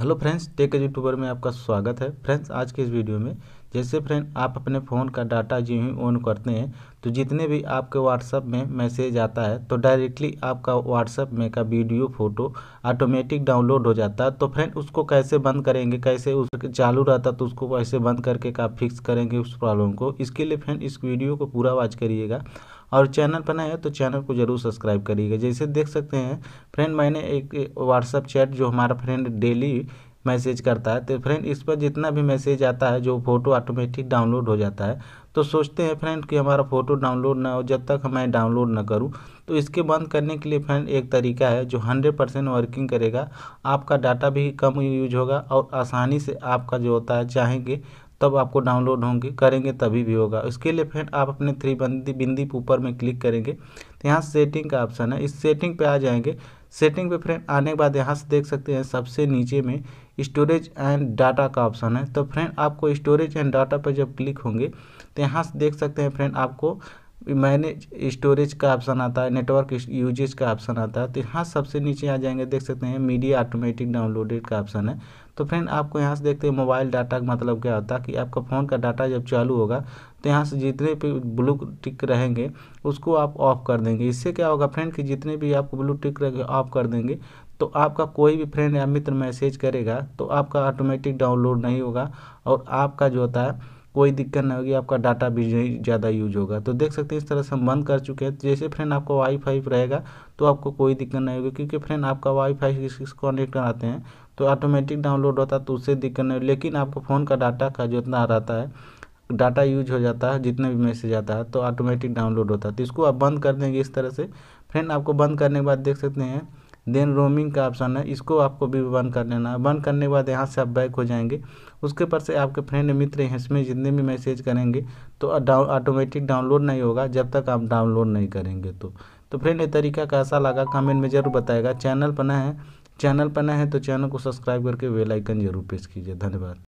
hello friends tech YouTuber में आपका स्वागत है फ्रेंड्स आज के इस वीडियो में जैसे फ्रेंड आप अपने फ़ोन का डाटा जो ही ऑन करते हैं तो जितने भी आपके व्हाट्सअप में मैसेज आता है तो डायरेक्टली आपका व्हाट्सअप में का वीडियो फोटो ऑटोमेटिक डाउनलोड हो जाता है तो फ्रेंड उसको कैसे बंद करेंगे कैसे उस चालू रहता तो उसको कैसे बंद करके का फिक्स करेंगे उस प्रॉब्लम को इसके लिए फ्रेंड इस वीडियो को पूरा वॉच करिएगा और चैनल पर नए हो तो चैनल को जरूर सब्सक्राइब करिएगा जैसे देख सकते हैं फ्रेंड मैंने एक व्हाट्सअप चैट जो हमारा फ्रेंड डेली मैसेज करता है तो फ्रेंड इस पर जितना भी मैसेज आता है जो फ़ोटो ऑटोमेटिक डाउनलोड हो जाता है तो सोचते हैं फ्रेंड कि हमारा फ़ोटो डाउनलोड ना हो जब तक मैं डाउनलोड ना करूं तो इसके बंद करने के लिए फ्रेंड एक तरीका है जो हंड्रेड परसेंट वर्किंग करेगा आपका डाटा भी कम यूज होगा और आसानी से आपका जो होता है चाहेंगे तब आपको डाउनलोड होंगे करेंगे तभी भी होगा इसके लिए फ्रेंड आप अपने थ्री बंदी बिंदी ऊपर में क्लिक करेंगे तो यहाँ सेटिंग का ऑप्शन है इस सेटिंग पे आ जाएंगे सेटिंग पे फ्रेंड आने के बाद यहाँ से देख सकते हैं सबसे नीचे में स्टोरेज एंड डाटा का ऑप्शन है तो फ्रेंड आपको स्टोरेज एंड डाटा पर जब क्लिक होंगे तो यहाँ से देख सकते हैं फ्रेंड आपको मैनेज स्टोरेज का ऑप्शन आता है नेटवर्क यूजेज का ऑप्शन आता है तो यहाँ सबसे नीचे आ जाएंगे देख सकते हैं मीडिया ऑटोमेटिक डाउनलोडेड का ऑप्शन है तो फ्रेंड आपको यहाँ से देखते हैं मोबाइल डाटा का मतलब क्या होता है कि आपका फ़ोन का डाटा जब चालू होगा तो यहाँ से जितने भी ब्लू टिक रहेंगे उसको आप ऑफ कर देंगे इससे क्या होगा फ्रेंड कि जितने भी आपको ब्लू टिक रहेंगे ऑफ कर देंगे तो आपका कोई भी फ्रेंड या मित्र मैसेज करेगा तो आपका ऑटोमेटिक डाउनलोड नहीं होगा और आपका जो होता है कोई दिक्कत नहीं होगी आपका डाटा भी ज़्यादा यूज होगा तो देख सकते हैं इस तरह से हम बंद कर चुके हैं जैसे फ्रेंड आपका वाईफाई रहेगा तो आपको कोई दिक्कत नहीं होगी क्योंकि फ्रेंड आपका वाईफाई कनेक्ट कराते हैं तो ऑटोमेटिक डाउनलोड होता है तो उससे दिक्कत नहीं होगी लेकिन आपको फ़ोन का डाटा का जितना रहता है डाटा यूज हो जाता है जितने भी मैसेज आता है तो ऑटोमेटिक डाउनलोड होता है तो इसको आप बंद कर देंगे इस तरह से फ्रेंड आपको बंद करने के बाद देख सकते हैं देन रोमिंग का ऑप्शन है इसको आपको भी बंद कर लेना है बंद करने के बाद यहाँ से आप बैक हो जाएंगे उसके पर से आपके फ्रेंड मित्र हैं इसमें जितने भी मैसेज करेंगे तो डाउन ऑटोमेटिक डाउनलोड नहीं होगा जब तक आप डाउनलोड नहीं करेंगे तो तो फ्रेंड ये तरीका कैसा लगा कमेंट में ज़रूर बताएगा चैनल पर ना है चैनल पर ना है तो चैनल को सब्सक्राइब करके वेलाइकन जरूर प्रेस कीजिए धन्यवाद